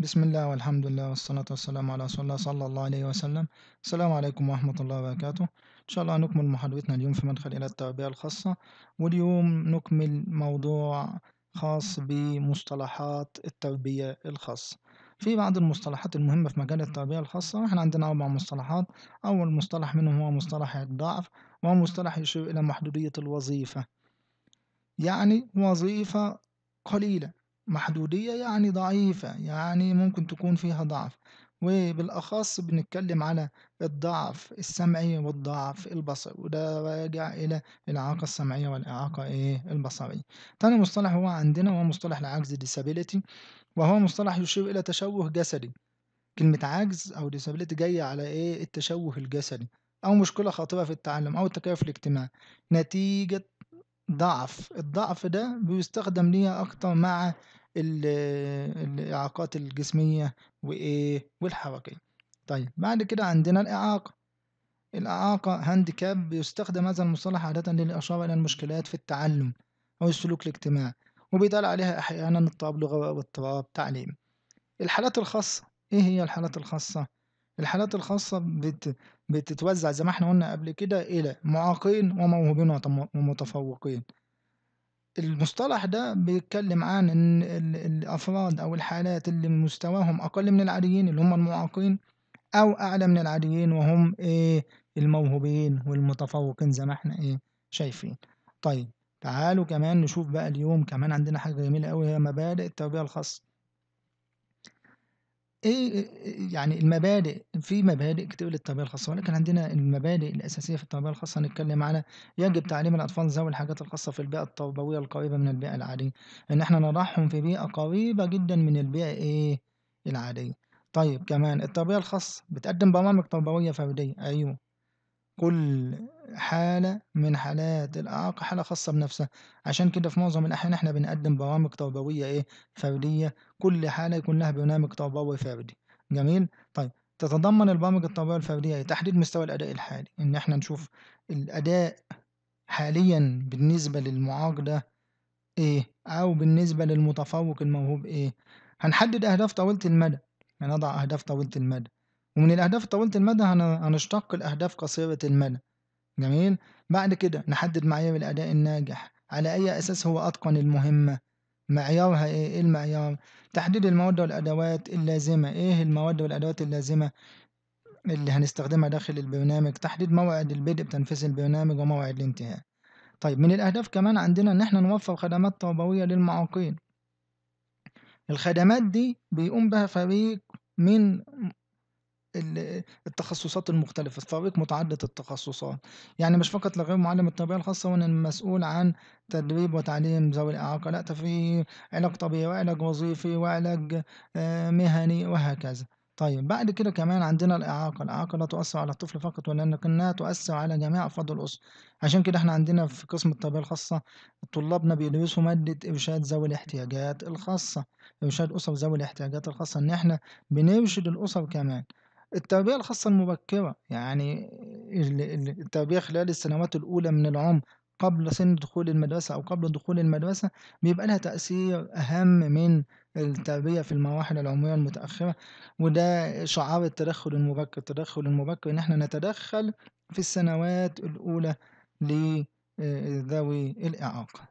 بسم الله والحمد لله والصلاة والسلام على رسول الله صلى الله عليه وسلم السلام عليكم ورحمة الله وبركاته إن شاء الله نكمل محاضرتنا اليوم في مدخل إلى التربية الخاصة واليوم نكمل موضوع خاص بمصطلحات التربية الخاصة في بعض المصطلحات المهمة في مجال التربية الخاصة احنا عندنا أربع مصطلحات أول مصطلح منهم هو مصطلح الضعف وهو مصطلح يشير إلى محدودية الوظيفة يعني وظيفة قليلة محدودية يعني ضعيفة يعني ممكن تكون فيها ضعف وبالأخص بنتكلم على الضعف السمعي والضعف البصري وده راجع إلى الإعاقة السمعية والإعاقة إيه البصرية تاني مصطلح هو عندنا هو مصطلح العجز disability وهو مصطلح يشير إلى تشوه جسدي كلمة عجز أو disability جاية على إيه التشوه الجسدي أو مشكلة خطيرة في التعلم أو التكيف الاجتماعي نتيجة ضعف الضعف ده بيستخدم ليها أكتر مع الإعاقات الجسمية وإيه والحركية طيب بعد كده عندنا الإعاقة الإعاقة هانديكاب بيستخدم هذا المصطلح عادة للإشارة إلى المشكلات في التعلم أو السلوك الاجتماعي وبيدل عليها أحيانا اضطراب لغوي أو اضطراب تعليمي الحالات الخاصة إيه هي الحالات الخاصة؟ الحالات الخاصة بت... بتتوزع زي ما احنا قلنا قبل كده إلى معاقين وموهوبين ومتفوقين المصطلح ده بيتكلم عن إن الأفراد أو الحالات اللي مستواهم أقل من العاديين اللي هم المعاقين أو أعلى من العاديين وهم إيه الموهوبين والمتفوقين زي ما إحنا إيه شايفين. طيب تعالوا كمان نشوف بقى اليوم كمان عندنا حاجة جميلة أوي هي مبادئ التربية الخاصة. إيه،, إيه،, إيه يعني المبادئ في مبادئ كتير للتربية الخاصة، ولكن عندنا المبادئ الأساسية في التربية الخاصة هنتكلم على يجب تعليم الأطفال ذوي الحاجات الخاصة في البيئة التربوية القريبة من البيئة العادية، إن إحنا نضعهم في بيئة قريبة جدًا من البيئة إيه العادية، طيب كمان التربية الخاصة بتقدم برامج تربوية فردية أيوه كل حالة من حالات الإعاقة حالة خاصة بنفسها عشان كده في معظم الأحيان إحنا بنقدم برامج تربوية إيه فردية كل حالة يكون لها برنامج تربوي فردي جميل طيب تتضمن البرامج التربوية الفردية إيه؟ تحديد مستوى الأداء الحالي إن إحنا نشوف الأداء حاليا بالنسبة للمعاق ده إيه أو بالنسبة للمتفوق الموهوب إيه هنحدد أهداف طويلة المدى هنضع أهداف طويلة المدى ومن الأهداف طويلة المدى هنشتق الأهداف قصيرة المدى جميل بعد كده نحدد معايير الأداء الناجح على أي أساس هو أتقن المهمة معيارها إيه إيه المعيار تحديد المواد والأدوات اللازمة إيه المواد والأدوات اللازمة اللي هنستخدمها داخل البرنامج تحديد موعد البدء بتنفيذ البرنامج وموعد الانتهاء طيب من الأهداف كمان عندنا إن إحنا نوفر خدمات تربوية للمعاقين الخدمات دي بيقوم بها فريق من التخصصات المختلفة فريق متعدد التخصصات يعني مش فقط لغير معلم التربية الخاصة وأنا المسؤول عن تدريب وتعليم ذوي الإعاقة لا في علاج طبيعي وعلاج وظيفي وعلاج آه، مهني وهكذا طيب بعد كده كمان عندنا الإعاقة الإعاقة لا تؤثر على الطفل فقط ولكنها تؤثر على جميع أفراد الأسرة عشان كده احنا عندنا في قسم التربية الخاصة طلابنا بيدرسوا مادة إرشاد ذوي الاحتياجات الخاصة إرشاد أسر ذوي الاحتياجات الخاصة إن احنا بنرشد الأسر كمان التربية الخاصة المبكرة يعني التربية خلال السنوات الأولى من العمر قبل سن دخول المدرسة أو قبل دخول المدرسة بيبقى لها تأثير أهم من التربية في المراحل العمرية المتأخرة وده شعار التدخل المبكر التدخل المبكر إن إحنا نتدخل في السنوات الأولى لذوي الإعاقة